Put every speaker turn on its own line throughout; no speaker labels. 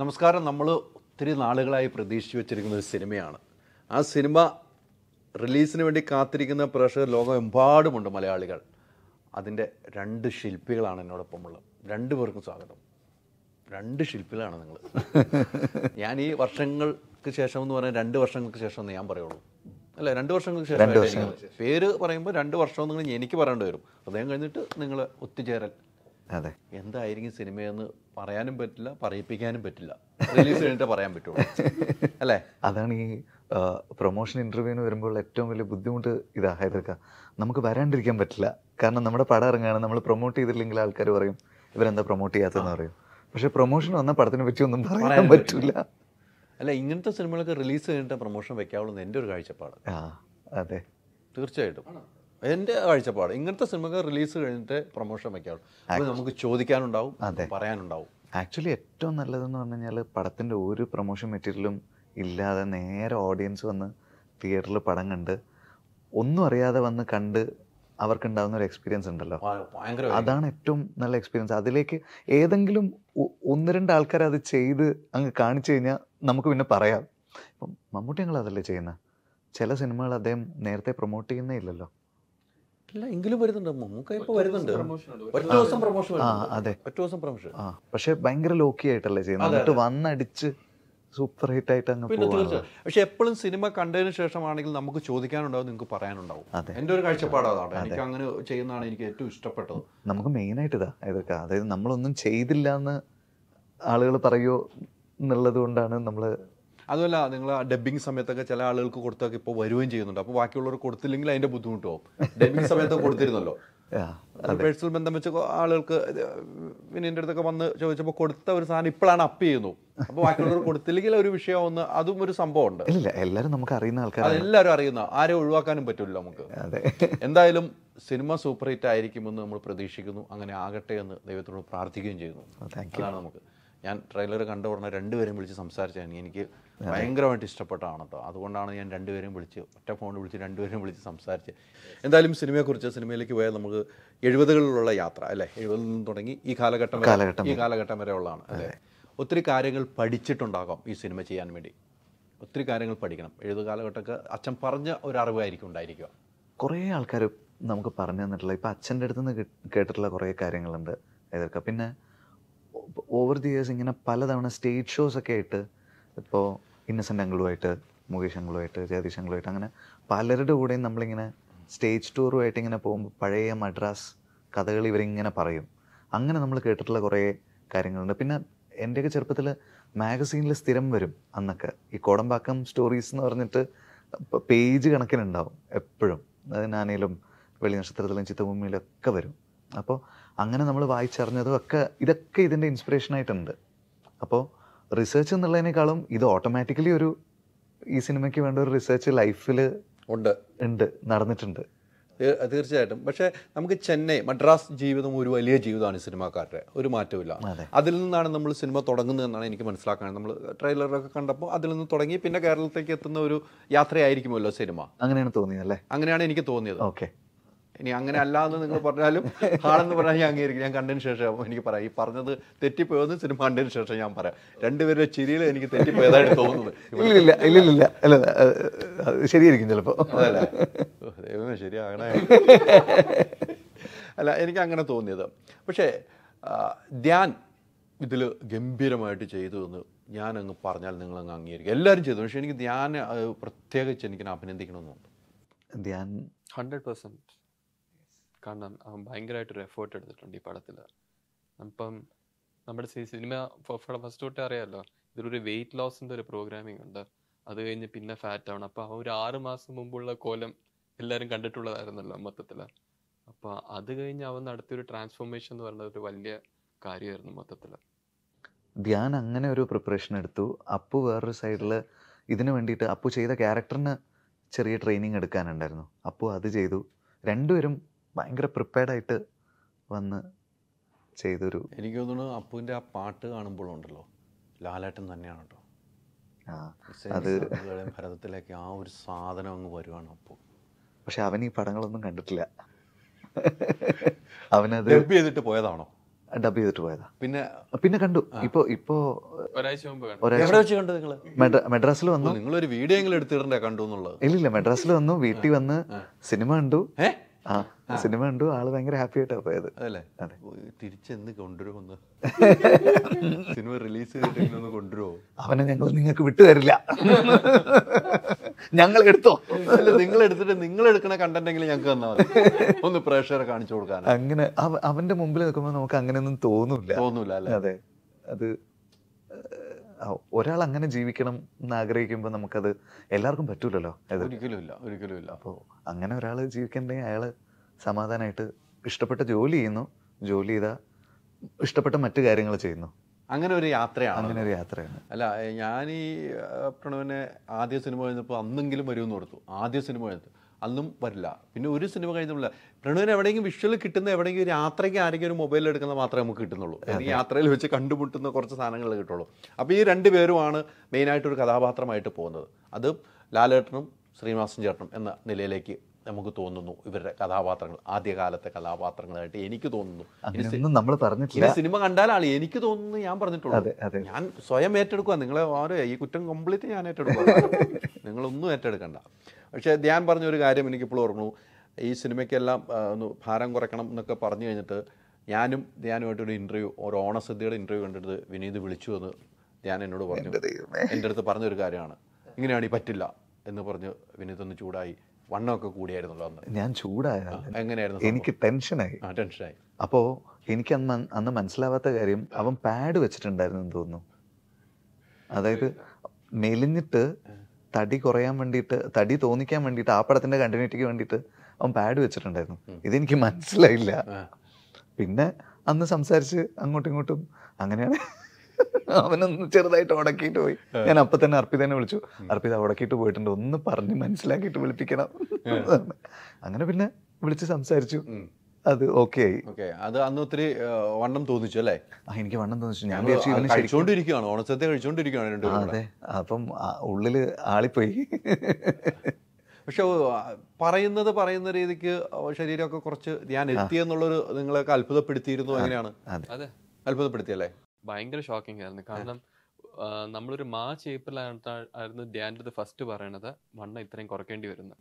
നമസ്കാരം നമ്മൾ ഒത്തിരി നാളുകളായി പ്രതീക്ഷിച്ചു വെച്ചിരിക്കുന്ന ഒരു സിനിമയാണ് ആ സിനിമ റിലീസിന് വേണ്ടി കാത്തിരിക്കുന്ന പ്രേക്ഷകർ ലോകമെമ്പാടുമുണ്ട് മലയാളികൾ അതിൻ്റെ രണ്ട് ശില്പികളാണ് എന്നോടൊപ്പം ഉള്ളത് രണ്ടു പേർക്കും സ്വാഗതം രണ്ട് ശില്പികളാണ് നിങ്ങൾ ഞാൻ ഈ വർഷങ്ങൾക്ക് ശേഷം എന്ന് പറഞ്ഞാൽ രണ്ട് വർഷങ്ങൾക്ക് ശേഷം എന്ന് ഞാൻ പറയുള്ളൂ അല്ല രണ്ട് വർഷങ്ങൾക്ക് ശേഷം പേര് പറയുമ്പോൾ രണ്ട് വർഷം നിങ്ങൾ എനിക്ക് പറയേണ്ടി വരും അദ്ദേഹം കഴിഞ്ഞിട്ട് നിങ്ങൾ ഒത്തുചേരൽ അതെ എന്തായിരിക്കും സിനിമയെന്ന് പറയാനും പറ്റില്ല പറയിപ്പിക്കാനും പറ്റില്ല റിലീസ് കഴിഞ്ഞിട്ട് പറയാൻ പറ്റുള്ളൂ
അല്ലേ അതാണ് ഈ പ്രൊമോഷൻ ഇൻ്റർവ്യൂവിന് വരുമ്പോൾ ഏറ്റവും വലിയ ബുദ്ധിമുട്ട് ഇതാ ഹൈദർക്ക നമുക്ക് വരാണ്ടിരിക്കാൻ പറ്റില്ല കാരണം നമ്മുടെ പടം ഇറങ്ങുകയാണ് നമ്മൾ പ്രൊമോട്ട് ചെയ്തില്ലെങ്കിൽ ആൾക്കാർ പറയും ഇവരെന്താ പ്രൊമോട്ട് ചെയ്യാത്തതെന്ന് പറയും പക്ഷെ പ്രൊമോഷൻ വന്ന പടത്തിനെ പറ്റി ഒന്നും പറയാൻ പറ്റില്ല
അല്ല ഇങ്ങനത്തെ സിനിമകളൊക്കെ റിലീസ് കഴിഞ്ഞിട്ട് പ്രൊമോഷൻ വെക്കാവുള്ളൂ എൻ്റെ ഒരു കാഴ്ചപ്പാട്
ആ അതെ
തീർച്ചയായിട്ടും എന്റെ കാഴ്ചപ്പാട് ഇങ്ങനത്തെ സിനിമകൾ റിലീസ് കഴിഞ്ഞിട്ട് പ്രൊമോഷൻ വയ്ക്കാറുള്ളൂ നമുക്ക് ചോദിക്കാനുണ്ടാവും പറയാനുണ്ടാവും
ആക്ച്വലി ഏറ്റവും നല്ലതെന്ന് പറഞ്ഞു കഴിഞ്ഞാൽ പടത്തിന്റെ ഒരു പ്രൊമോഷൻ മെറ്റീരിയലും ഇല്ലാതെ നേരെ ഓഡിയൻസ് വന്ന് തിയേറ്ററിൽ പടം കണ്ട് ഒന്നും അറിയാതെ വന്ന് കണ്ട് അവർക്കുണ്ടാകുന്ന ഒരു എക്സ്പീരിയൻസ് ഉണ്ടല്ലോ അതാണ് ഏറ്റവും നല്ല എക്സ്പീരിയൻസ് അതിലേക്ക് ഏതെങ്കിലും ഒന്ന് രണ്ട് ആൾക്കാർ അത് ചെയ്ത് അങ്ങ് കാണിച്ചു കഴിഞ്ഞാൽ നമുക്ക് പിന്നെ പറയാം ഇപ്പം മമ്മൂട്ടി ഞങ്ങൾ അതല്ലേ ചെയ്യുന്നത് ചില സിനിമകൾ അദ്ദേഹം നേരത്തെ പ്രൊമോട്ട് ചെയ്യുന്നേ ഇല്ലല്ലോ
വരുന്നുണ്ട് പ്രൊമോഷൻ
അതെ പ്രൊമോഷൻ പക്ഷെ ഭയങ്കര ലോക്കി ആയിട്ടല്ലേ ചെയ്യുന്നത് എന്നിട്ട് വന്നടിച്ച് സൂപ്പർ ഹിറ്റ് ആയിട്ട് അങ്ങ്
പക്ഷെ എപ്പോഴും സിനിമ കണ്ടതിന് ശേഷമാണെങ്കിൽ നമുക്ക് ചോദിക്കാനുണ്ടാവും നിങ്ങൾക്ക് പറയാനുണ്ടാവും
എൻ്റെ ഒരു കാഴ്ചപ്പാടാണ് എനിക്ക്
അങ്ങനെ ചെയ്യുന്നതാണ് എനിക്ക് ഏറ്റവും ഇഷ്ടപ്പെട്ടത്
നമുക്ക് മെയിൻ ആയിട്ട് ഇതാ ഇതൊക്കെ അതായത് നമ്മളൊന്നും ചെയ്തില്ല എന്ന് ആളുകൾ പറയുമോ എന്നുള്ളത് കൊണ്ടാണ് നമ്മൾ
അതുമല്ല നിങ്ങൾ ആ ഡബിങ് സമയത്തൊക്കെ ചില ആളുകൾക്ക് കൊടുത്തൊക്കെ ഇപ്പോൾ വരുകയും ചെയ്യുന്നുണ്ട് അപ്പോൾ ബാക്കിയുള്ളവർ കൊടുത്തില്ലെങ്കിൽ അതിൻ്റെ ബുദ്ധിമുട്ടാവും ഡബിങ് സമയത്ത് കൊടുത്തിരുന്നല്ലോ പേഴ്സണൽ ബന്ധം വെച്ച ആളുകൾക്ക് വിനീൻ്റെ അടുത്തൊക്കെ വന്ന് ചോദിച്ചപ്പോൾ കൊടുത്ത ഒരു സാധനം ഇപ്പോഴാണ് അപ്പ് ചെയ്യുന്നു അപ്പോൾ ബാക്കിയുള്ളവർ കൊടുത്തില്ലെങ്കിൽ ഒരു വിഷയമാവുന്ന അതും ഒരു സംഭവമുണ്ട്
ഇല്ല എല്ലാവരും നമുക്ക് അറിയുന്ന ആൾക്കാർ എല്ലാവരും
അറിയുന്ന ആരെ ഒഴിവാക്കാനും പറ്റില്ല നമുക്ക് അതെ എന്തായാലും സിനിമ സൂപ്പർ ഹിറ്റ് ആയിരിക്കുമെന്ന് നമ്മൾ പ്രതീക്ഷിക്കുന്നു അങ്ങനെ ആകട്ടെ എന്ന് ദൈവത്തോട് പ്രാർത്ഥിക്കുകയും ചെയ്യുന്നു oh, അതാണ് നമുക്ക് ഞാൻ ട്രെയിലർ കണ്ട ഉടനെ രണ്ടുപേരും വിളിച്ച് സംസാരിച്ചാണ് എനിക്ക് ഭയങ്കരമായിട്ട് ഇഷ്ടപ്പെട്ടാണ് കേട്ടോ അതുകൊണ്ടാണ് ഞാൻ രണ്ടുപേരും വിളിച്ച് ഒറ്റ ഫോണിൽ വിളിച്ച് രണ്ടുപേരും വിളിച്ച് സംസാരിച്ച് എന്തായാലും സിനിമയെക്കുറിച്ച് സിനിമയിലേക്ക് പോയാൽ നമുക്ക് എഴുപതുകളിലുള്ള യാത്ര അല്ലേ എഴുപതിൽ നിന്ന് തുടങ്ങി ഈ കാലഘട്ടം കാലഘട്ടം ഈ കാലഘട്ടം വരെ ഉള്ളതാണ് അല്ലേ ഒത്തിരി കാര്യങ്ങൾ പഠിച്ചിട്ടുണ്ടാകാം ഈ സിനിമ ചെയ്യാൻ വേണ്ടി ഒത്തിരി കാര്യങ്ങൾ പഠിക്കണം എഴുത കാലഘട്ടമൊക്കെ അച്ഛൻ പറഞ്ഞ ഒരു അറിവായിരിക്കും ഉണ്ടായിരിക്കുക
കുറേ ആൾക്കാർ നമുക്ക് പറഞ്ഞു തന്നിട്ടുള്ള ഇപ്പം അച്ഛൻ്റെ അടുത്ത് നിന്ന് കേട്ടിട്ടുള്ള കുറേ കാര്യങ്ങളുണ്ട് ഏതൊക്കെ പിന്നെ ഓവർ ദി ഇയേഴ്സ് ഇങ്ങനെ പലതവണ സ്റ്റേജ് ഷോസ് ഒക്കെ ആയിട്ട് ഇപ്പോൾ ഇന്നസെൻ്റ് അങ്കിളുമായിട്ട് മുകേഷ് അങ്കിളുമായിട്ട് ജഗദീഷ് അങ്കിളുമായിട്ട് അങ്ങനെ പലരുടെ കൂടെയും നമ്മളിങ്ങനെ സ്റ്റേജ് ടൂറുമായിട്ട് ഇങ്ങനെ പോകുമ്പോൾ പഴയ മദ്രാസ് കഥകൾ ഇവരിങ്ങനെ പറയും അങ്ങനെ നമ്മൾ കേട്ടിട്ടുള്ള കുറേ കാര്യങ്ങളുണ്ട് പിന്നെ എൻ്റെയൊക്കെ ചെറുപ്പത്തിൽ മാഗസീനിൽ സ്ഥിരം വരും അന്നൊക്കെ ഈ കോടമ്പാക്കം സ്റ്റോറീസ് എന്ന് പറഞ്ഞിട്ട് പേജ് കണക്കിനുണ്ടാവും എപ്പോഴും അതായത് ഞാനേലും വെളി നക്ഷത്രത്തിലും ചിത്തഭൂമിയിലൊക്കെ വരും അപ്പോൾ അങ്ങനെ നമ്മൾ വായിച്ചറിഞ്ഞതും ഒക്കെ ഇതൊക്കെ ഇതിൻ്റെ ഇൻസ്പിറേഷനായിട്ടുണ്ട് അപ്പോൾ റിസർച്ച് എന്നുള്ളതിനേക്കാളും ഇത് ഓട്ടോമാറ്റിക്കലി ഒരു ഈ സിനിമയ്ക്ക് വേണ്ട ഒരു റിസർച്ച് ലൈഫിൽ ഉണ്ട് ഉണ്ട് നടന്നിട്ടുണ്ട്
തീർച്ചയായിട്ടും പക്ഷേ നമുക്ക് ചെന്നൈ മദ്രാസ് ജീവിതം ഒരു വലിയ ജീവിതമാണ് സിനിമാക്കാരുടെ ഒരു മാറ്റമില്ല അതിൽ നിന്നാണ് നമ്മൾ സിനിമ എന്നാണ് എനിക്ക് മനസ്സിലാക്കാൻ നമ്മൾ ട്രെയിലറൊക്കെ കണ്ടപ്പോൾ അതിൽ നിന്ന് തുടങ്ങി പിന്നെ കേരളത്തിലേക്ക് എത്തുന്ന ഒരു യാത്രയായിരിക്കുമല്ലോ സിനിമ
അങ്ങനെയാണ് തോന്നിയത് അല്ലേ
അങ്ങനെയാണ് എനിക്ക് തോന്നിയത് ഓക്കെ ഇനി അങ്ങനെ അല്ലാന്ന് നിങ്ങൾ പറഞ്ഞാലും ആണെന്ന് പറഞ്ഞാൽ ഞാൻ അംഗീകരിക്കും ഞാൻ കണ്ടതിന് ശേഷം എനിക്ക് പറയാം ഈ പറഞ്ഞത് തെറ്റിപ്പോയെന്ന് സിനിമ കണ്ടതിന് ശേഷം ഞാൻ പറയാം രണ്ടുപേരുടെ ചിരിയിൽ എനിക്ക് തെറ്റിപ്പോയതായിട്ട് തോന്നുന്നത്
ഇല്ല ഇല്ല ഇല്ല അല്ല ശരിയായിരിക്കും ചിലപ്പോൾ ദൈവമേ ശരിയാകണേ
അല്ല എനിക്ക് അങ്ങനെ തോന്നിയത് പക്ഷേ ധ്യാൻ ഇതിൽ ഗംഭീരമായിട്ട് ചെയ്തു എന്ന് ഞാൻ അങ്ങ് പറഞ്ഞാൽ നിങ്ങൾ അങ്ങ് അംഗീകരിക്കും എല്ലാവരും ചെയ്തു പക്ഷേ എനിക്ക് ധ്യാൻ പ്രത്യേകിച്ച് എനിക്ക് അഭിനന്ദിക്കണമെന്നുണ്ട്
ധ്യാൻ
ഹൺഡ്രഡ് പെർസെൻറ്റ്
കാരണം അവൻ ഒരു
എഫേർട്ട് എടുത്തിട്ടുണ്ട് ഈ പടത്തിൽ അപ്പം നമ്മുടെ സിനിമ ഫസ്റ്റ് തൊട്ടേ അറിയാമല്ലോ ഇതിലൊരു വെയിറ്റ് ലോസിന്റെ ഒരു പ്രോഗ്രാമിംഗ് ഉണ്ട് അത് കഴിഞ്ഞ് പിന്നെ ഫാറ്റ് ആണ് അപ്പൊ ഒരു ആറ് മാസം മുമ്പുള്ള കോലം എല്ലാവരും കണ്ടിട്ടുള്ളതായിരുന്നല്ലോ മൊത്തത്തിൽ അപ്പൊ അത് കഴിഞ്ഞ് അവൻ നടത്തിയൊരു ട്രാൻസ്ഫോർമേഷൻ എന്ന് പറയുന്നത് ഒരു വലിയ കാര്യമായിരുന്നു മൊത്തത്തിൽ
ധ്യാൻ അങ്ങനെ ഒരു പ്രിപ്പറേഷൻ എടുത്തു അപ്പു വേറൊരു സൈഡിൽ ഇതിനു വേണ്ടിയിട്ട് അപ്പു ചെയ്ത ക്യാരക്ടറിന് ചെറിയ ട്രെയിനിങ് എടുക്കാനുണ്ടായിരുന്നു അപ്പു അത് ചെയ്തു രണ്ടുപേരും ഭയങ്കര പ്രിപ്പയർഡായിട്ട് വന്ന് ചെയ്തൊരു
എനിക്ക് തോന്നുന്നു അപ്പുവിൻ്റെ ആ പാട്ട് കാണുമ്പോഴുണ്ടല്ലോ ലാലേട്ടൻ തന്നെയാണ് കേട്ടോ അത് ഭരതത്തിലേക്ക് ആ ഒരു സാധനം അങ്ങ് വരുവാണ് അപ്പോൾ
പക്ഷെ അവൻ ഈ പടങ്ങളൊന്നും കണ്ടിട്ടില്ല അവനത് ഡബ്
ചെയ്തിട്ട് പോയതാണോ
ഡബ് ചെയ്തിട്ട് പോയതാ പിന്നെ പിന്നെ കണ്ടു ഇപ്പോ ഇപ്പോ ഒരാഴ്ച മെഡ്രാസിൽ വന്നു നിങ്ങൾ
ഒരു വീഡിയോ എങ്കിലും എടുത്തിടണ്ടേ കണ്ടു
ഇല്ലില്ല മെഡ്രാസിൽ വന്നു വീട്ടിൽ വന്ന് സിനിമ കണ്ടു ആ സിനിമ കണ്ടു ആള് ഭയങ്കര ഹാപ്പി ആയിട്ടാ പോയത്
തിരിച്ചെന്ന് കൊണ്ടുവരുമെന്ന് സിനിമ റിലീസ് ചെയ്തിട്ടെങ്കിലും
കൊണ്ടുവരുമോ അവനെ ഞങ്ങൾ നിങ്ങൾക്ക് തരില്ല ഞങ്ങൾ എടുത്തോ
അല്ല നിങ്ങൾ എടുത്തിട്ട് നിങ്ങൾ എടുക്കണ കണ്ടന്റ് ഞങ്ങൾക്ക് തന്നാൽ ഒന്ന് പ്രേക്ഷകരെ കാണിച്ചു കൊടുക്കാൻ
അങ്ങനെ അവന്റെ മുമ്പിൽ നിൽക്കുമ്പോൾ നമുക്ക് അങ്ങനെയൊന്നും തോന്നൂല തോന്നൂല അല്ലേ അതെ അത് ഒരാൾ അങ്ങനെ ജീവിക്കണം എന്ന് ആഗ്രഹിക്കുമ്പോൾ നമുക്കത് എല്ലാവർക്കും പറ്റൂലല്ലോ
ഒരിക്കലും ഇല്ല ഒരിക്കലും ഇല്ല അപ്പോൾ
അങ്ങനെ ഒരാൾ ജീവിക്കണ്ടെങ്കിൽ അയാൾ സമാധാനമായിട്ട് ഇഷ്ടപ്പെട്ട ജോലി ചെയ്യുന്നു ജോലി ചെയ്താൽ ഇഷ്ടപ്പെട്ട മറ്റു കാര്യങ്ങൾ ചെയ്യുന്നു
അങ്ങനെ ഒരു യാത്രയാണ് അങ്ങനെ ഒരു യാത്രയാണ് അല്ല ഞാൻ ഈ പ്രണവിനെ ആദ്യ സിനിമ കഴിഞ്ഞപ്പോൾ അന്നെങ്കിലും വരുമെന്ന് കൊടുത്തു ആദ്യ സിനിമ കഴിഞ്ഞപ്പോൾ അന്നും വരില്ല പിന്നെ ഒരു സിനിമ കഴിഞ്ഞില്ല പ്രണവിന് എവിടെയെങ്കിലും വിഷ്വൽ കിട്ടുന്ന എവിടെയെങ്കിലും യാത്രയ്ക്ക് ആരെങ്കിലും ഒരു മൊബൈൽ എടുക്കുന്ന മാത്രമേ നമുക്ക് കിട്ടുന്നുള്ളൂ അല്ലെങ്കിൽ യാത്രയിൽ വെച്ച് കണ്ടുമുട്ടുന്ന കുറച്ച് സാധനങ്ങൾ കിട്ടുള്ളൂ അപ്പോൾ ഈ രണ്ട് പേരുമാണ് മെയിനായിട്ടൊരു കഥാപാത്രമായിട്ട് പോകുന്നത് അത് ലാലേട്ടനും ശ്രീനിവാസൻ ചേട്ടനും എന്ന നിലയിലേക്ക് നമുക്ക് തോന്നുന്നു ഇവരുടെ കഥാപാത്രങ്ങൾ ആദ്യകാലത്തെ കഥാപാത്രങ്ങളായിട്ട് എനിക്ക് തോന്നുന്നു
നമ്മൾ പറഞ്ഞിട്ടില്ല സിനിമ
കണ്ടാലാണ് എനിക്ക് തോന്നുന്നു ഞാൻ പറഞ്ഞിട്ടുള്ളത് ഞാൻ സ്വയം ഏറ്റെടുക്കുക നിങ്ങളെ ഓരോ ഈ കുറ്റം കംപ്ലീറ്റ് ഞാൻ ഏറ്റെടുക്കുക നിങ്ങളൊന്നും ഏറ്റെടുക്കണ്ട പക്ഷേ ധ്യാൻ പറഞ്ഞൊരു കാര്യം എനിക്കിപ്പോൾ ഓർമ്മു ഈ സിനിമയ്ക്കെല്ലാം ഒന്ന് ഭാരം കുറയ്ക്കണം എന്നൊക്കെ പറഞ്ഞു കഴിഞ്ഞിട്ട് ഞാനും ധ്യാനുമായിട്ടൊരു ഇൻ്റർവ്യൂ ഒരു ഓണസദ്യയുടെ ഇൻ്റർവ്യൂ കണ്ടിട്ട് വിനീത് വിളിച്ചു എന്ന് ധ്യാൻ എന്നോട് പറഞ്ഞു എൻ്റെ അടുത്ത് പറഞ്ഞൊരു കാര്യമാണ് ഇങ്ങനെയാണ് ഈ പറ്റില്ല എന്ന് പറഞ്ഞ് വിനീത് ഒന്ന് ചൂടായി വണ്ണമൊക്കെ കൂടിയായിരുന്നല്ലോ അന്ന്
ഞാൻ ചൂടായ
എങ്ങനെയായിരുന്നു എനിക്ക്
ടെൻഷനായി ആ ടെൻഷനായി അപ്പോൾ എനിക്ക് അന്ന് അന്ന് മനസ്സിലാവാത്ത കാര്യം അവൻ പാഡ് വെച്ചിട്ടുണ്ടായിരുന്നു എന്ന് തോന്നുന്നു അതായത് മെലിഞ്ഞിട്ട് തടി കുറയാൻ വേണ്ടിയിട്ട് തടി തോന്നിക്കാൻ വേണ്ടിയിട്ട് ആ പടത്തിന്റെ കണ്ടിന്യൂറ്റിക്ക് വേണ്ടിയിട്ട് അവൻ പാഡ് വെച്ചിട്ടുണ്ടായിരുന്നു ഇതെനിക്ക് മനസ്സിലായില്ല പിന്നെ അന്ന് സംസാരിച്ച് അങ്ങോട്ടും ഇങ്ങോട്ടും അങ്ങനെയാണ് അവനൊന്ന് ചെറുതായിട്ട് ഉടക്കിയിട്ട് പോയി ഞാൻ അപ്പൊ തന്നെ അർപ്പിതനെ വിളിച്ചു അർപ്പിത ഉടക്കിയിട്ട് പോയിട്ടുണ്ട് ഒന്ന് പറഞ്ഞ് മനസ്സിലാക്കിയിട്ട് വിളിപ്പിക്കണം അങ്ങനെ പിന്നെ വിളിച്ച് സംസാരിച്ചു അത് ഓക്കെ
അത് അന്ന് ഒത്തിരി വണ്ണം തോന്നിച്ചു അല്ലേ എനിക്ക് വണ്ണം തോന്നിച്ചു ഞാൻ വിചാരിച്ചു കഴിച്ചുകൊണ്ടിരിക്കുകയാണ് ഓണസദ്യ കഴിച്ചുകൊണ്ടിരിക്കുകയാണ്
അതെ അപ്പം ഉള്ളില് ആളിപ്പോയി
പക്ഷെ പറയുന്നത് പറയുന്ന രീതിക്ക് ശരീരമൊക്കെ കുറച്ച് ഞാൻ എത്തിയെന്നുള്ളൊരു നിങ്ങളൊക്കെ അത്ഭുതപ്പെടുത്തിയിരുന്നു എങ്ങനെയാണ് അതെ അത്ഭുതപ്പെടുത്തിയല്ലേ
ഭയങ്കര ഷോക്കിംഗ് ആയിരുന്നു കാരണം നമ്മളൊരു മാർച്ച് ഏപ്രിൽ ആയിരുന്നു ധ്യാനത്ത് ഫസ്റ്റ് പറയണത് വണ്ണം ഇത്രയും കുറയ്ക്കേണ്ടി വരുന്നു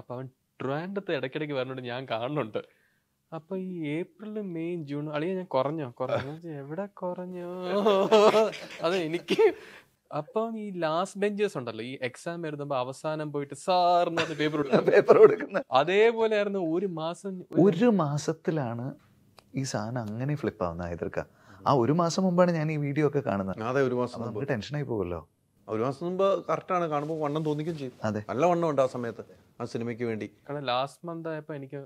അപ്പൊ അവൻ ട്രാൻഡത്ത് ഇടയ്ക്കിടയ്ക്ക് വരണോണ്ട് ഞാൻ കാണുന്നുണ്ട് അപ്പൊ ഈ ഏപ്രിൽ മെയ് ജൂൺ അളിയ ഞാൻ കുറഞ്ഞോ കുറഞ്ഞോ എവിടെ കുറഞ്ഞോ അത് എനിക്ക് അപ്പം ഈ ലാസ്റ്റ് ബെഞ്ചേഴ്സ് ഉണ്ടല്ലോ ഈ എക്സാം എഴുതുമ്പോ അവസാനം പോയിട്ട് സാർന്ന് പേപ്പർ പേപ്പർ കൊടുക്കുന്നത് അതേപോലെ ആയിരുന്നു ഒരു മാസം
ഒരു മാസത്തിലാണ് ഈ സാധനം അങ്ങനെ ഫ്ലിപ്പ് ആവുന്ന ഹൈദർക്ക ആ ഒരു മാസം മുമ്പാണ് ഞാൻ ഈ വീഡിയോ ഒക്കെ കാണുന്നത് അതെ ഒരു മാസം ടെൻഷൻ ആയി പോകുമല്ലോ
ഒരു മാസം മുമ്പ് ആണ് കാണുമ്പോൾ വണ്ണം തോന്നിക്കും ചെയ്യും അതെ നല്ല വണ്ണം ഉണ്ട് ആ സമയത്ത് ആ സിനിമയ്ക്ക് വേണ്ടി
കാരണം ലാസ്റ്റ് മന്ത് ആയപ്പോൾ എനിക്ക്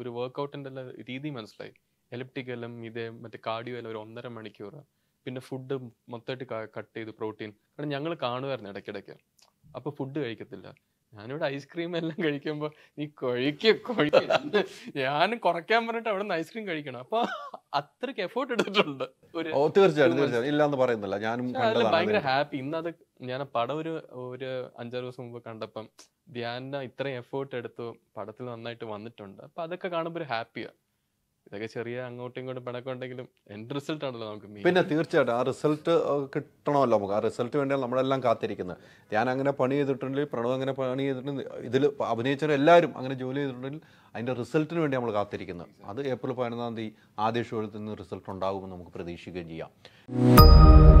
ഒരു വർക്കൗട്ടിൻ്റെ രീതി മനസ്സിലായി എലിപ്റ്റിക്കലും ഇതേ മറ്റേ കാർഡിയോ എല്ലാം ഒരു ഒന്നര മണിക്കൂർ പിന്നെ ഫുഡ് മൊത്തമായിട്ട് കട്ട് ചെയ്ത് പ്രോട്ടീൻ കാരണം ഞങ്ങൾ കാണുമായിരുന്നു ഇടയ്ക്കിടയ്ക്ക് അപ്പോൾ ഫുഡ് കഴിക്കത്തില്ല ഞാനിവിടെ ഐസ്ക്രീം എല്ലാം കഴിക്കുമ്പോൾ നീ കഴിക്ക കൊഴിക്ക് ഞാൻ കുറയ്ക്കാൻ പറഞ്ഞിട്ട് അവിടെ നിന്ന് ഐസ്ക്രീം കഴിക്കണം അപ്പൊ അത്രയ്ക്ക് എഫേർട്ട് എടുത്തിട്ടുണ്ട് തീർച്ചയായിട്ടും
ഇല്ലാന്ന് പറയുന്നില്ല ഞാനും ഭയങ്കര
ഹാപ്പി ഇന്നത് ഞാൻ പടം ഒരു ഒരു അഞ്ചാറ് ദിവസം മുമ്പ് കണ്ടപ്പം ധ്യാന ഇത്രയും എഫേർട്ട് എടുത്തു പടത്തിൽ നന്നായിട്ട് വന്നിട്ടുണ്ട് അപ്പൊ അതൊക്കെ
കാണുമ്പോൾ ഒരു ഹാപ്പിയാണ് ഇതൊക്കെ
ചെറിയ അങ്ങോട്ടും ഇങ്ങോട്ടും പിണക്കം ഉണ്ടെങ്കിലും എൻ്റെ റിസൾട്ട് ആണല്ലോ നമുക്ക് പിന്നെ
തീർച്ചയായിട്ടും ആ റിസൾട്ട് കിട്ടണമല്ലോ നമുക്ക് ആ റിസൾട്ട് വേണ്ടിയാണ് നമ്മളെല്ലാം കാത്തിരിക്കുന്നത് ഞാൻ അങ്ങനെ പണി ചെയ്തിട്ടുണ്ടെങ്കിൽ പ്രണവ് അങ്ങനെ പണി ചെയ്തിട്ടുണ്ടെങ്കിൽ ഇതിൽ അഭിനയിച്ചവർ എല്ലാവരും അങ്ങനെ ജോലി ചെയ്തിട്ടുണ്ടെങ്കിൽ അതിൻ്റെ റിസൾട്ടിന് വേണ്ടി നമ്മൾ കാത്തിരിക്കുന്നത് അത് ഏപ്രിൽ പതിനൊന്നാം തീയതി ആദ്യ ഷോയിൽ നിന്ന് റിസൾട്ട് ഉണ്ടാകുമെന്ന് നമുക്ക് പ്രതീക്ഷിക്കുകയും ചെയ്യാം